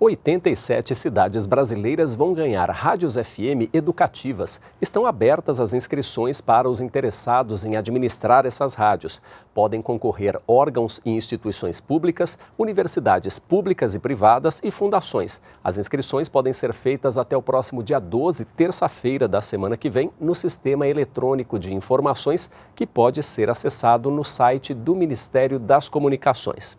87 cidades brasileiras vão ganhar rádios FM educativas. Estão abertas as inscrições para os interessados em administrar essas rádios. Podem concorrer órgãos e instituições públicas, universidades públicas e privadas e fundações. As inscrições podem ser feitas até o próximo dia 12, terça-feira da semana que vem, no Sistema Eletrônico de Informações, que pode ser acessado no site do Ministério das Comunicações.